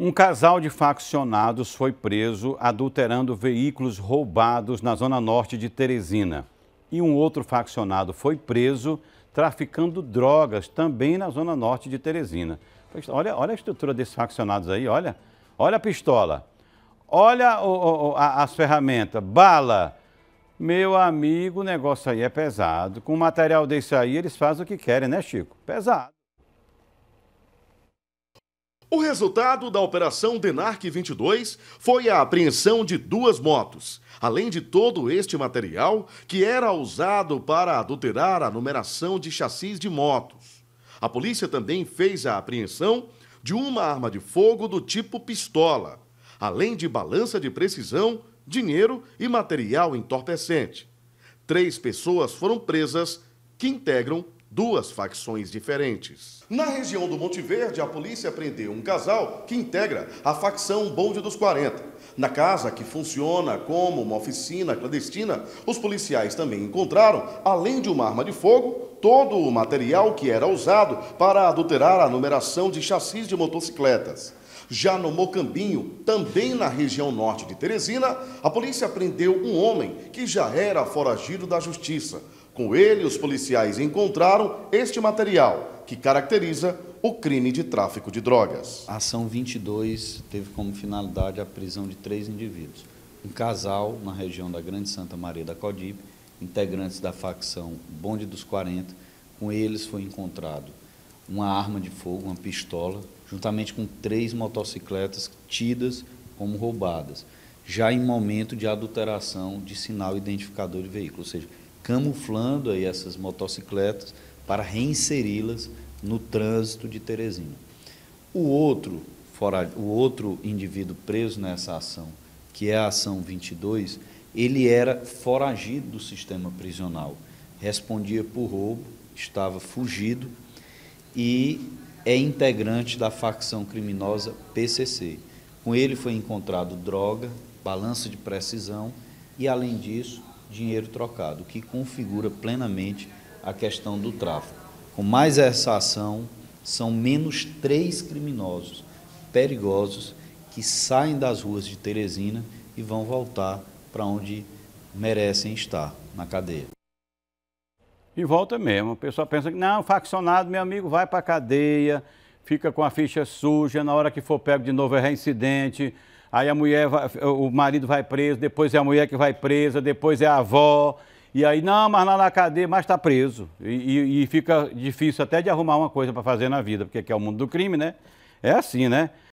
Um casal de faccionados foi preso adulterando veículos roubados na zona norte de Teresina. E um outro faccionado foi preso traficando drogas também na zona norte de Teresina. Olha, olha a estrutura desses faccionados aí, olha. Olha a pistola. Olha o, o, a, as ferramentas. Bala. Meu amigo, o negócio aí é pesado. Com material desse aí, eles fazem o que querem, né, Chico? Pesado. O resultado da Operação DENARC 22 foi a apreensão de duas motos, além de todo este material que era usado para adulterar a numeração de chassis de motos. A polícia também fez a apreensão de uma arma de fogo do tipo pistola, além de balança de precisão, dinheiro e material entorpecente. Três pessoas foram presas que integram duas facções diferentes. Na região do Monte Verde, a polícia prendeu um casal que integra a facção Bonde dos 40. Na casa, que funciona como uma oficina clandestina, os policiais também encontraram, além de uma arma de fogo, todo o material que era usado para adulterar a numeração de chassis de motocicletas. Já no Mocambinho, também na região norte de Teresina, a polícia prendeu um homem que já era foragido da justiça com ele, os policiais encontraram este material que caracteriza o crime de tráfico de drogas. A ação 22 teve como finalidade a prisão de três indivíduos. Um casal na região da Grande Santa Maria da Codipe, integrantes da facção Bonde dos 40. Com eles foi encontrado uma arma de fogo, uma pistola, juntamente com três motocicletas tidas como roubadas, já em momento de adulteração de sinal identificador de veículo, ou seja, camuflando aí essas motocicletas para reinseri-las no trânsito de Teresina. O outro, fora, o outro indivíduo preso nessa ação, que é a ação 22, ele era foragido do sistema prisional, respondia por roubo, estava fugido e é integrante da facção criminosa PCC. Com ele foi encontrado droga, balança de precisão e, além disso, dinheiro trocado, que configura plenamente a questão do tráfico. Com mais essa ação, são menos três criminosos perigosos que saem das ruas de Teresina e vão voltar para onde merecem estar, na cadeia. E volta mesmo. O pessoal pensa que não, faccionado, meu amigo, vai para a cadeia, fica com a ficha suja, na hora que for pego de novo é reincidente aí a mulher, vai, o marido vai preso, depois é a mulher que vai presa, depois é a avó. E aí, não, mas lá na cadeia, mas está preso. E, e, e, fica difícil até de arrumar uma coisa para fazer na vida, porque aqui é o mundo do crime, né? É assim, né?